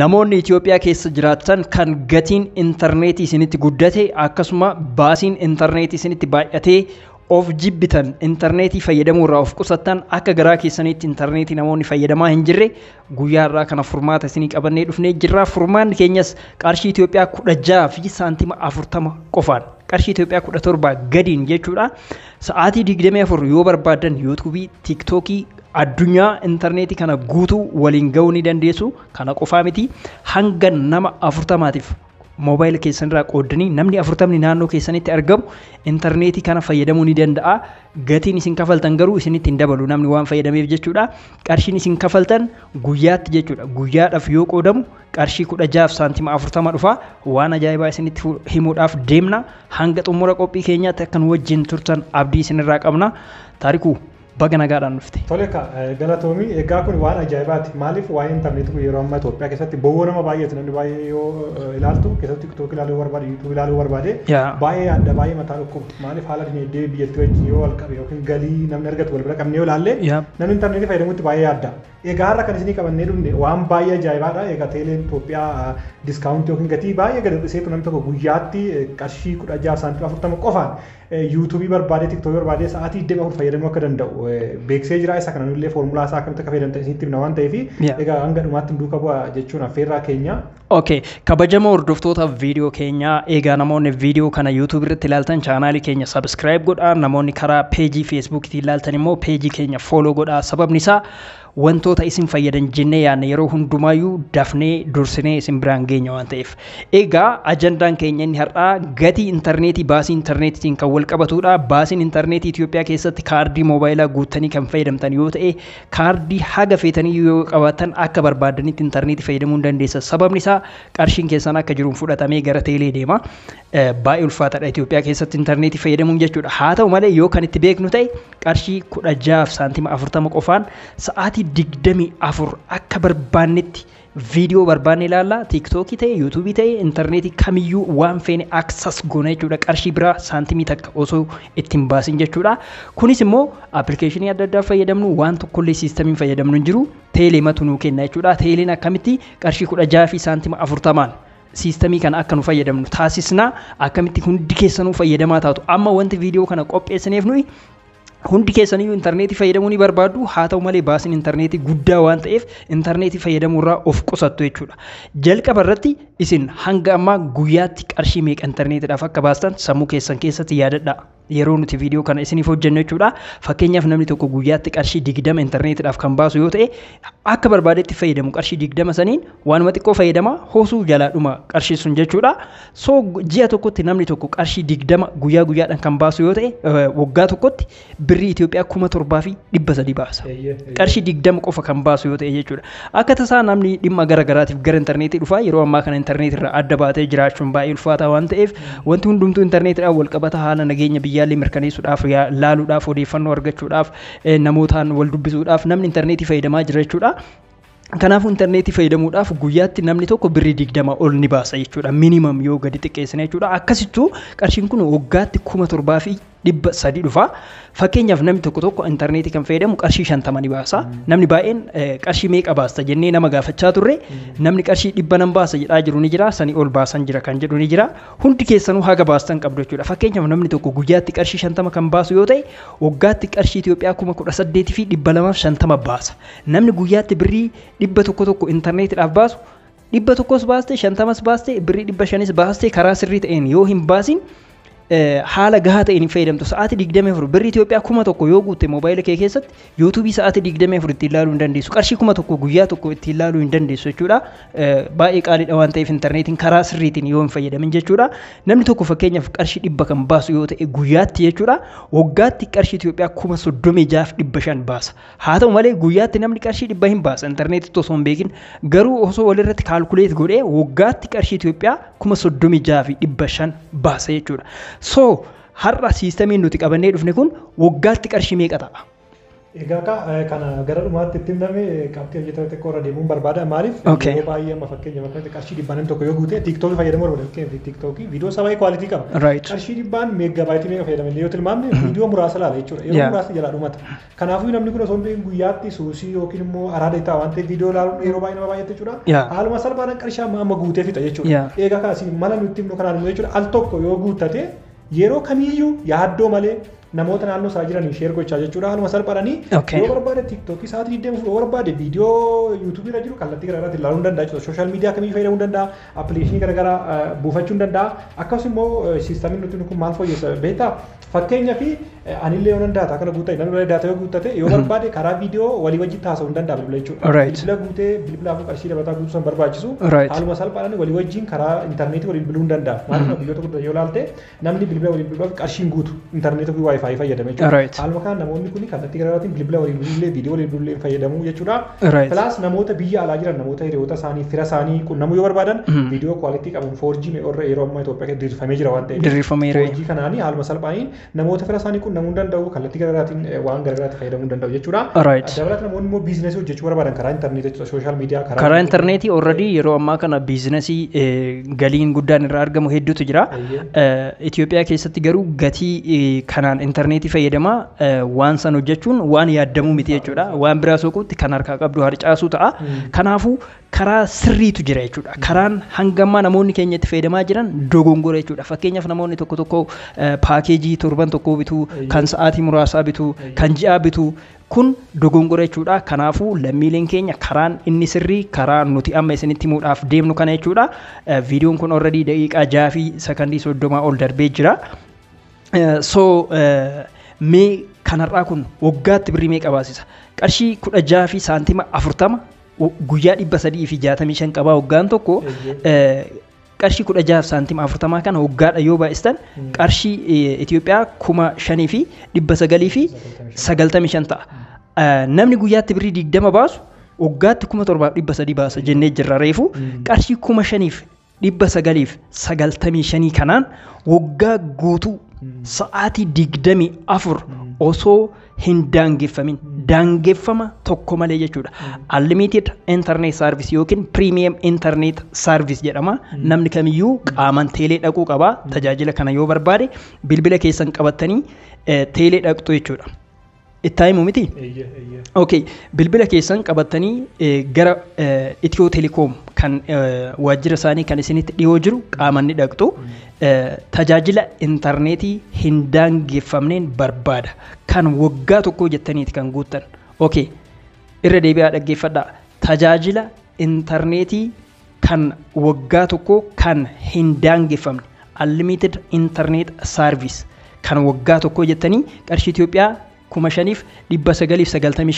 Namoonni Itoophiyaa keessa jiraatan kan gatiin intarneetii isinitti guddate akkasuma baasiin intarneetii isinitti baay'atee of jibbitan intarneetii fayyadamuu irraa of qusattan akka garaa keessaniitti intarneetii namoonni fayyadamaa hin jirre guyyaa irraa kana furmaata isinii qabannee dhufnee jirra. Furmaanni keenyas qarshii Itoophiyaa kudha jaha fi saantima afurtama qofaan qarshii Itoophiyaa kudha torba gadiin jechuudha. Sa'aatii digdamii afur yoo barbaadan yuutuubii, tiiktookii addunyaa intarneetii kana guutuu waliin ga'uu ni dandeessu kana qofaa miti hanga nama afurtamaatiif moobaayila keessan irraa qooddanii namni afurtamni naannoo keessanitti argamu intarneetii kana fayyadamuu ni danda'a. Gatiin isin kafaltan garuu isinitti hin dabalu namni waan fayyadameef jechuudha. Qarshiin isin kafaltan guyyaatti jechuudha. Guyyaadhaaf yoo qoodamu qarshii kudha jaaf saantima afurtama dhufa waan ajaa'ibaa isinitti himuudhaaf deemna. Hanga xumura qophii keenyaatti akkan nu wajjin turtan abdii isinirraa qabna. Taarikuu baga nagaadhaan Tole ka galatoomii egaa kun waan ajaa'ibaati maaliif waa'een interneetii kun yeroo ammaa Itoophiyaa keessatti bowwoo nama baay'eetu namni baay'ee yoo ilaaltu keessatti tiktook ilaaluu barbaade yuutuub ilaaluu barbaade baay'ee adda baay'ee mataa dhukkuba maaliif haala dinagdee biyyattii wajjin yoo wal qabe yookiin galii namni argatu wal bira qabnee yoo ilaalle namni interneetii fayyadamuutti baay'ee adda. Egaa har'a kan isinii qabannee dhufne waan baay'ee ajaa'ibaadha. Egaa teeleen Itoophiyaa diskaawuntii yookiin gatii baay'ee gadi dhiiseetu namni tokko guyyaatti qarshii kudha jaha saantimaa qofaan yuutuubii barbaadee tiktookii barbaadee sa'aatii dhibba afur fayyadamuu akka danda'u beeksee isa kana foormulaa isaa akkamitti akka fayyadamta isinitti waan ta'eef egaa hanga dhumaatti duuka bu'a jechuun affeerraa keenya. Okay, kabajama viidiyoo keenyaa egaa namoonni viidiyoo kana yuutuubii ilaaltan karaa peejii ilaaltan wantoota isin fayyadan jennee yaadne yeroo hundumaayyuu dafnee dursinee isin biraan geenya waan ta'eef. Egaa ajandaan keenya inni har'aa gatii intarneetii baasii intarneetiitiin kan wal qabatudha. Baasiin intarneetii Itoophiyaa keessatti kaardii moobaayilaa guuttanii kan fayyadamtan yoo ta'e kaardii haga feetanii yoo qabaatan akka barbaadanitti intarneetii fayyadamuu hin dandeessa. Sababni isaa qarshiin keessan akka jiruun fudhatamee gara teelee deema. Baay'ee ulfaataadha Itoophiyaa keessatti intarneetii fayyadamuun jechuudha. Haa ta'u malee yoo kan itti beeknu ta'e qarshii kudha jaaf saantima afurtama qofaan sa'aatii digdamii afur akka barbaannetti viidiyoo barbaanne ilaallaa tiiktookii ta'e yuutuubii ta'e intarneetii kamiyyuu waan feene aksas goona jechuudha qarshii biraa saantimii takka osoo ittiin baasin jechuudha kunis immoo appilikeeshinii adda addaa fayyadamnu waan tokkollee siistamiin fayyadamnu hin jiru teeleematu nuu kennaa jechuudha teeleen akkamitti qarshii kudha jaha fi saantima afurtamaan siistamii kana akka nu fayyadamnu taasisnaa akkamitti hundi keessanuu fayyadamaa taatu amma wanti viidiyoo kana qopheessineef hundi keessaniyyuu intarneetii fayyadamuu ni barbaaddu haa ta'u malee baasiin intarneetii guddaa waan ta'eef intarneetii fayyadamuu irraa of qusattu jechuudha. Jalqaba irratti isin hanga ammaa guyyaatti qarshii meeqa intarneetiidhaaf akka baastan sammuu keessan keessatti yaadadhaa. yeroo nuti viidiyoo kana isiniif hojjennu jechuudha. Fakkeenyaaf namni tokko guyyaatti qarshii digdama intarneetiidhaaf kan baasu yoo ta'e akka barbaadetti fayyadamu qarshii digdama saniin waanuma xiqqoo fayyadama hoosuu jalaadhuma qarshii sun jechuudha. soo ji'a tokkotti namni tokko qarshii digdama guyyaa guyyaadhaan kan baasu yoo ta'e waggaa tokkotti birrii Itoophiyaa kuma torbaa fi dhibba sadii baasa. Qarshii digdama qofa kan baasu yoo ta'e jechuudha. Akka tasaa namni dhimma garaagaraatiif gara intarneetii dhufaa yeroo ammaa kana intarneetiirraa adda baatee jiraachuun baay'ee ulfaataa waan ta'eef wanti hundumtuu intarneetiidhaan walqabata haala nageenya biyya biyyaallee mirkaneessuudhaaf laaluudhaaf odeeffannoo argachuudhaaf eh, namootaan wal dubbisuudhaaf namni intarneetii fayyadamaa jira jechuudha. Kanaafuu intarneetii fayyadamuudhaaf guyyaatti namni tokko birii digdama ol ni baasa jechuudha. Minimum yoo gadi xiqqeessina jechuudha. Akkasittuu qarshiin kun waggaatti kuma torbaa fi dhibba sadii dhufa. Fakkeenyaaf namni tokko tokko intarneetii kan fayyadamu qarshii shantamani baasa. Mm. Namni baay'een e, qarshii meeqa baasta jennee nama gaafachaa turre mm. namni qarshii dhibba nan baasa jedhaa jiru ni jira sanii ol baasan jira kan jedhu ni jira hundi keessanuu haga baastan qabdu jechuudha. Fakkeenyaaf namni tokko guyyaatti qarshii shantama kan baasu yoo ta'e waggaatti qarshii Itoophiyaa kuma kudha saddeetii fi dhibba lamaaf shantama baasa. Namni guyyaatti birrii dhibba tokko tokko intarneetiidhaaf baasu dhibba tokkos baastee shantamas baastee birrii dhibba shanis baastee karaa sirrii ta'een yoo hin haala gahaa ta'een hin fayyadamtu sa'aatii 24 birri Itoophiyaa kuma tokko yoo guutte moobaayila kee keessatti yuutuubii sa'aatii 24 ittiin ilaaluu hin dandeessu qarshii kuma tokko guyyaa tokko ittiin ilaaluu hin dandeessu jechuudha baay'ee qaaliidha waan ta'eef intarneetiin karaa sirriitiin yoo hin fayyadamin jechuudha namni tokko fakkeenyaaf qarshii dhibba kan baasu yoo ta'e guyyaatti jechuudha waggaatti qarshii Itoophiyaa kuma dhibba shan baasa haa ta'u malee guyyaatti namni qarshii dhibba hin baasa osoo garuu osoo qarshii jechuudha. So har'a siistamiin nuti qabannee dhufne kun waggaatti qarshii meeqa ta'a? Egaa eh, kana gara dhumaatti itti himame eh, qabxii hojjetan irra deemuun barbaada. Maaliif yeroo baay'ee amma fakkeenya qarshii dhibbaan inni tokko yoo guute tiiktookii fayyadamuu barbaada. Fakkeenyaaf tiiktookii viidiyoo qaba. Qarshii dhibbaan meeqa yoo tilmaamne hmm. viidiyoo muraasa jechuudha. jalaa dhumata. Kanaafuu namni kun osoo hin guyyaatti suusii yookiin immoo al yoo yeroo kamiiyyuu yaaddoo malee namoota naannoo isaa jiran sheer gochaa jechuudha haaluma salphaadhanii yoo barbaade tiktookii isaatii deemu yoo barbaade viidiyoo yuutuubii irra jiru kallattii garaa irratti ilaaluu danda'a jechuudha sooshaal miidiyaa kamii fayyadamuu danda'a appiliikeeshinii garaa garaa eh, buufachuu danda'a akkasumas immoo eh, siistaamiin nuti kun maal fooyyessa beektaa fakkeenyaa anillee yoon danda'a kana guutaa namni yoo yoo guuttate yoo barbaade karaa viidiyoo walii wajjin taasisuu hin danda'amu jechuudha. Bilbila guutee bilbilaa fi qarshii dabataa guutuu barbaachisu haaluma salphaadhaan walii wajjin karaa intarneetii waliin hin danda'amu. Maaliif biyyoota guddaa yoo ilaalte namni bilbila waliin bilbiluu fi qarshiin guutu intarneetii fi waayifaayi jechuudha. Haaluma kana namoonni kun kallattii garaagaraatiin bilbila waliin bilbilee viidiyoo waliin bilbilee fayyadamu jechuudha. namoota biyya alaa jiran isaanii kun namuu danda'u, kallattii garaagaraatiin waan garagaraatti fayyadamuu danda'u jechuudha. Right. Dabalataan namoonni immoo biizinasii hojjechuu barbaadan karaa intarneetii sooshaal miidiyaa karaa. Karaa intarneetii ooredii yeroo ammaa kana biizinesii galiin guddaan irraa argamu hedduutu jira. Itoophiyaa keessatti garuu gatii kanaan intarneetii fayyadamaa waan san hojjechuun waan yaadamuu miti jechuudha. Waan biraa soquutti kan harkaa qabdu harcaasuu ta'a. Kanaafuu karaa sirriitu jira jechuudha. Karaan hangammaa namoonni keenya itti fayyadamaa jiran dogongora jechuudha. Fakkeenyaaf namoonni tokko tokko paakeejii torban tokkoo bituu kan sa'aatii muraasaa bituu kan ji'aa bituu kun dogongora jechuudha kanaafuu lammiileen keenya karaan inni sirrii karaa nuti amma isinitti muudhaaf deemnu kana jechuudha viidiyoon kun alreedii daqiiqaa jaa fi sakandii soddomaa ol darbee jira so mee kanarraa kun waggaatti birrii mee qabaasisa qarshii kudha jaa fi saantima afurtama guyyaa dhibba sadii fi jaatamii shan qabaa waggaan tokko qarshii kudha jaaf saantima afurtamaa kana waggaadha yoo baay'istan qarshii Itoophiyaa kuma shanii fi dhibba sagalii fi sagaltamii shan ta'a. Namni guyyaatti birrii digdama baasu waggaatti kuma torbaaf dhibba sadii baasa jennee jirra reefu qarshii kuma shaniif dhibba sagaliif sagaltamii shanii kanaan waggaa guutuu sa'aatii digdamii afur osoo hin daangeffamin daangeffama tokko malee jechuudha. Unlimited internet service yookiin primi'am internet service jedhama. Namni kamiyyuu qaaman teelee dhaquu qaba. Tajaajila kana yoo barbaade bilbila keessan qabattanii eh, teelee dhaqtu jechuudha. Ittaa himu miti? bilbila keessan qabatanii e, gara e, Itiyoo Telekoom kan e, waajjira isaanii kan isinitti dhiyoo jiru qaamanni ni dhaqxu. Tajaajila intarneetii hin daangeffamneen barbaada. Kan waggaa tokkoo jettaniiti kan guuttan. Ookey, irra deebi'aa dhaggeeffadhaa. Tajaajila intarneetii kan waggaa tokkoo kan hin daangeffamne. Unlimited intarneet service kan waggaa tokkoo jettanii qarshii Itoophiyaa kuma shaniif dhibba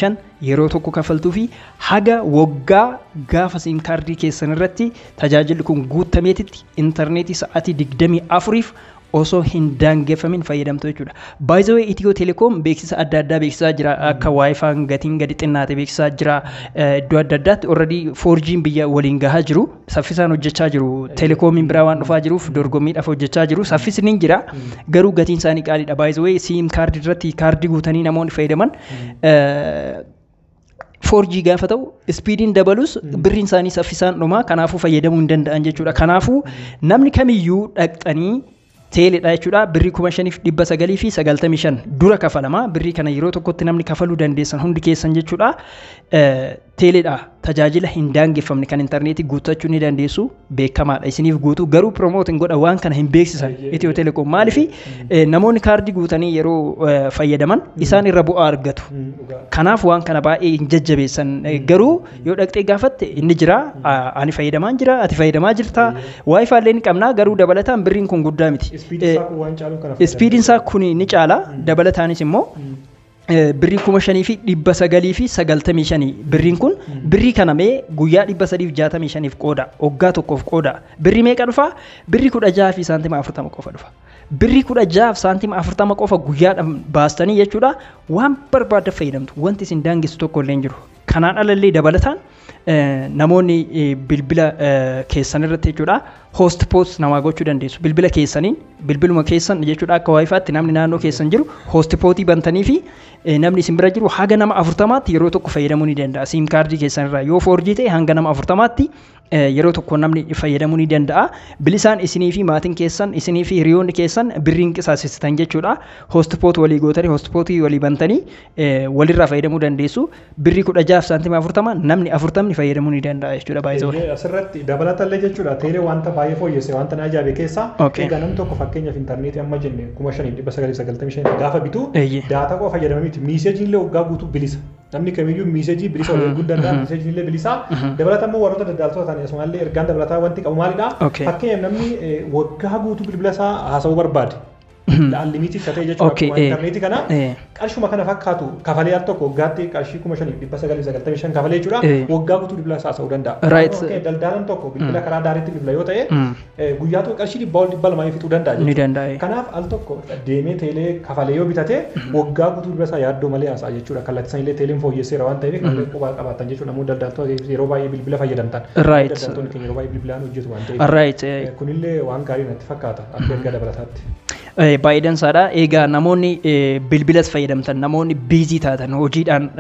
shan yeroo tokko kafaltuu fi haga waggaa gaafa siinkaardii kaardii keessan irratti tajaajilli kun guutameetitti intarneetii sa'aatii digdamii afuriif osoo hin daangeeffamin fayyadamtu jechuudha. Baay'ee Itiyoo Telekoom beeksisa adda addaa beeksisaa jira akka Waayifaan gatiin gadi xinnaate beeksisaa jira iddoo adda addaatti already foorjiin biyya waliin gahaa jiru saffisaan hojjechaa jiru telekoomiin biraa waan dhufaa jiruuf dorgommiidhaaf hojjechaa jiru saffisni jira garuu gatiin isaanii qaaliidha. Baay'ee siim kaardii irratti kaardii guutanii namoonni fayyadaman foorjii gaafa ta'u ispiidiin dabalus birriin isaanii saffisaan dhumaa kanaafuu fayyadamuu hin danda'an jechuudha. Kanaafuu namni kamiyyuu dhaqxanii teeledha jechuudha birrii kuma shaniif dhibba sagalii fi sagaltamii shan dura kafalama birrii kana yeroo tokkotti namni kafaluu dandeessan hundi keessan jechuudha teeledha tajaajila hin daangeffamne kan intarneetii guuttachuu ni dandeessu beekamaadha. Isiniif guutuu garuu piromootiin godha waan kana hin beeksisan Itiyoo Telekoom maaliif mm. eh, namoonni kaardii guutanii yeroo eh, fayyadaman mm. isaan irra bu'aa argatu. Mm, Kanaaf waan kana baay'ee hin jajjabeessan eh, garuu yoo dhaqxee gaafatte inni jira ani fayyadamaa jiraa ati fayyadamaa jirta waayifaallee ni qabnaa garuu dabalataan birriin kun guddaa miti. Ispiidiin isaa kun ni dabalataanis immoo Eh, birrii kuma shanii fi dhibba sagalii fi sagaltami shanii birriin kun hmm. birrii kana mee guyyaa dhibba sadiif jaatamii shaniif qooda waggaa tokkoof qooda birri meeqa dhufa birri kudha jaha fi saantima afurtama qofa dhufa birri kudha jaha fi saantima afurtama qofa guyyaadhaan baastanii jechuudha waan barbaadda fayyadamtu wanti isin daangessu tokko illee jiru kanaan alallee dabalataan eh, namoonni eh, bilbila keessan irratti jechuudha hoostii poost namaa gochuu dandeessu bilbila keessaniin bilbiluma keessan jechuudha akka waayifaatti namni naannoo keessan jiru hoostipootii bantanii fi eh, namni isin bira jiru haga nama afurtamaatti yeroo tokko fayyadamuu ni danda'a siim kaardii keessanirraa yoo hanga nama afurtamaatti eh, yeroo tokko namni fayyadamuu ni danda'a bilisaan isinii fi maatiin keessan isinii fi hiriyoonni keessan birriin qisaasessitan jechuudha hoostipoot walii gootanii hoostipootii walii bantanii eh, walirraa fayyadamuu dandeessu birri kudha saantima afurtama namni afurtamni fayyadamuu ni danda'a jechuudha baay'ee fakkeenyaaf intarneetii amma jenne kuma shanii gaafa bitu daata qofa fayyadamanii miiseejiin illee waggaa bilisa namni kamiyyuu miiseejii bilisa wal mm-hmm. danda'a miiseejiin mm-hmm. illee mm-hmm. dabalata immoo warroota daddaaltota ta'an ergaan dabalataa wanti qabu maalidha fakkeenyaaf namni eh, waggaa guutuu bilbila isaa haasa'uu barbaade laalimiitiif ka ta'e jechuudha eh. kana eh. kana fakkaatu tokko waggaatti qarshii kuma dhibba shan kafalee jechuudha waggaa guutuu bilbila isaa haasa'uu danda'a. Daldaalan tokko bilbila mm. karaa bilbila yoo ta'e mm. Eh, guyyaa tokko qarshiidhaan boolli balmaa fituu danda'a Kanaaf al tokko deemee teelee kafalee yoo bitatee mhm. waggaa guutuu dura yaaddoo malee haasa'a jechuudha. Kallattisan illee teeleen waan ta'eef mhm. kan yeroo baay'ee bilbila fayyadamtan. Eh, Kunillee waan gaarii natti fakkaata akka erga eh, Egaa namoonni bilbilas fayyadamtan namoonni biizii taatan hojiidhaan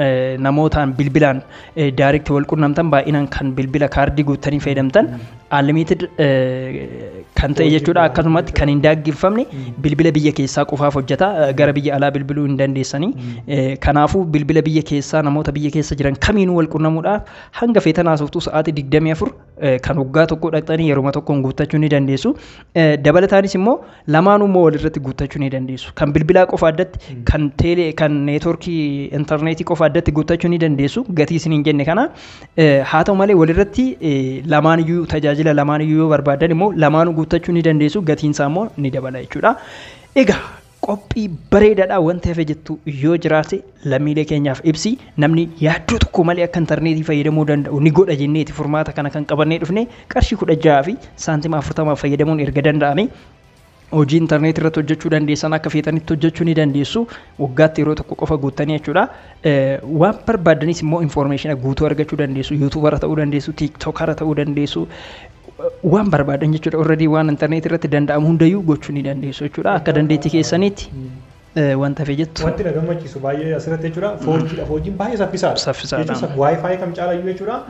namootaan bilbilaan daayirektii baay'inaan kan bilbila kaardii guuttanii fayyadamtan mhm. it, eh, kan ta'e jechuudha akkasumatti kan hin daaggeeffamne hmm. bilbila biyya keessaa qofaaf hojjeta hmm. gara biyya alaa bilbiluu hin dandeessanii hmm. eh, kanaafuu bilbila biyya keessaa namoota biyya keessa jiran kamiinuu wal qunnamuudhaaf hanga feetan haasoftuu sa'aatii digdamii afur eh, kan waggaa tokko dhaqxanii yeruma tokkoon guuttachuu ni dandeessu eh, dabalataanis immoo lamaanuu immoo walirratti guuttachuu ni dandeessu kan bilbilaa qofa addatti kan teelee kan neetworkii intarneetii qofa addatti guuttachuu ni dandeessu gatii isin hin jenne kana haa ta'u malee walirratti lamaaniyyuu tajaajila lamaaniyyuu yoo barbaadan guuttachuu ni dandeessu gatiinsaa immoo ni dabala jechuudha. Egaa qophii bareedaadha wanta hafe jettu yoo jiraate lammiilee keenyaaf ibsi namni yaaddoo tokko malee akka intarneetii fayyadamuu danda'u ni godha jenneeti furmaata kana kan qabannee dhufne qarshii kudha jahaa fi saantima afurtamaaf fayyadamuun erga danda'ame hojii intarneetii irratti hojjechuu dandeessan akka feetanitti hojjechuu ni dandeessu waggaatti yeroo tokko qofa guuttanii jechuudha. Waan barbaadanis immoo informeeshina guutuu argachuu dandeessu yuutuubara ta'uu dandeessu tiiktookara ta'uu waan barbaadan jechuudha. Orreedii waan intarneetii irratti danda'amu hundayyuu gochuu ni dandeessu jechuudha. Akka dandeettii keessaniitti wanta fi jettu. Wanti na gammachiisu baay'ee asirratti jechuudha foolkiidha foolkiin baay'ee saffisaadha. Saffisaadha. Jechuun waayifaayii kam caalaa jechuudha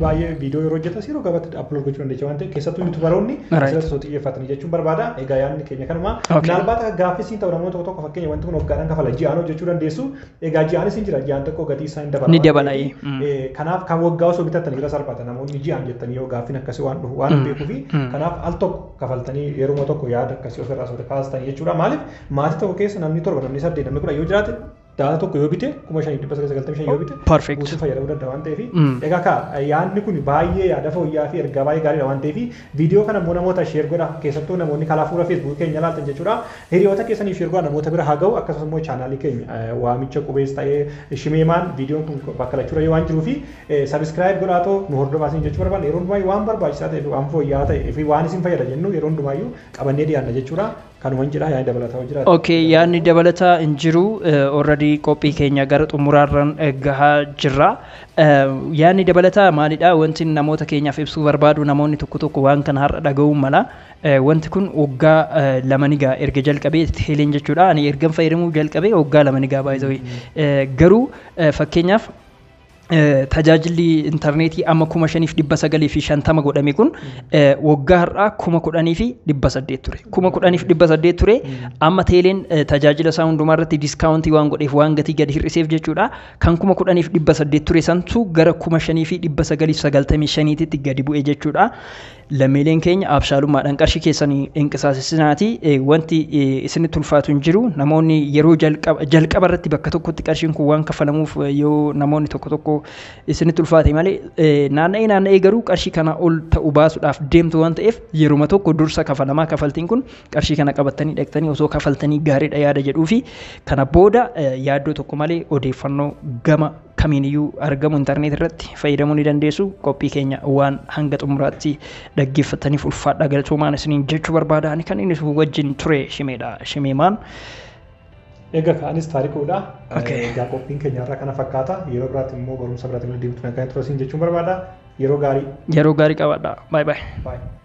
baay'ee viidiyoo yeroo hojjetas yeroo gabaatti aplood gochuu dandeecha wanta keessattuu asirratti soo xiyyeeffatanii jechuun barbaada egaa yaadni keenya kanuma ta'u tokko wanti kun waggaadhaan ji'aan hojjechuu egaa jira ji'aan tokko gatii isaa Ni Kanaaf kan waan maaliif naaf ta'u keessa namni torba namni saddeet namni kudha yoo jiraate daala tokko yoo bite kuma shanii dhibba sagal sagaltamii shanii yoo bite Perfect. guutuu fayyadamuu danda'a waan ta'eef egaa ka yaadni kun baay'ee yaada fooyya'aa fi ergaa baay'ee gaariidha waan ta'eef viidiyoo kana immoo namoota sheer godha keessattuu namoonni kalaa fuula feesbuuk keenya ilaaltan jechuudha hiriyoota keessanii sheer godha namoota bira haa ga'u akkasumas immoo chaanaalii keenya waamicha qubees ta'ee shimeemaan viidiyoon kun bakka lachuudha yoo waan jiruu fi sabiskiraayib godhaatoo nu hordofaasin jechuu barbaanne yeroo hundumaa waan barbaachisaa ta'eef waan fooyya'aa ta'eef waan isin fayyada jennu yeroo hundumaayyuu qabannee dhiyaanna jechuudha Kanuma jira yaadni dabalataa jira. Okay, yaadni dabalataa hin jiru. Eh, already qophii keenya gara xumuraarran eh, gahaa jirra. Eh, yaadni dabalataa maalidha? Wanti namoota keenyaaf ibsuu barbaadu namoonni tokko tokko waan kana har'a dhaga'uu mala. Wanti kun waggaa lamanigaa erga jalqabee heelen jechuudha. Ani ergan fayyadamuu jalqabee waggaa lamanigaa baay'ee mm-hmm. Garuu fakkeenyaaf Eh, tajaajilli intarneetii amma kuma shaniif dhibba sagalii fi shantama godhame kun mm. eh, waggaa har'aa kuma kudhanii fi dhibba saddeet ture. Kuma mm. kudhanii dhibba saddeet ture mm. amma teeleen eh, tajaajila isaa hundumaa irratti diskaawuntii waan godheef waan gatii gadi hir'iseef jechuudha. Kan kuma kudhanii dhibba saddeet ture santuu gara kuma shanii fi dhibba gadi bu'e jechuudha. lammiileen keenya abshaalummaadhaan qarshii keessanii inqisaasisinaati wanti isinitti ulfaatu hin jiru namoonni yeroo jalqaba irratti bakka tokkotti qarshiin kun waan kafalamuuf yoo namoonni tokko tokko isinitti ulfaate malee naanna'ee naanna'ee garuu qarshii kana ol ta'u baasuudhaaf deemtu waan ta'eef yeruma tokko dursa kafalamaa kafaltiin kun qarshii kana qabattanii dhaqxanii osoo kafaltanii gaariidha yaada jedhuu fi kana booda yaaddoo tokko malee odeeffannoo gama kamiiniyyuu argamu intarneet irratti fayyadamuu ni dandeessu qophii keenya waan hanga xumuraatti dhaggeeffataniif ulfaadha galtoomaan isiniin jechuu barbaadaan kan inni wajjin ture shimeedha shimeemaan. Egaa kaanis taarikuudha. Egaa qophiin keenyarraa kana fakkaata. Yeroo biraatti immoo barumsa biraatti deebitu kan ture isin jechuun barbaada. Yeroo gaarii. Yeroo gaarii qabaadha. Baay'ee baay'ee.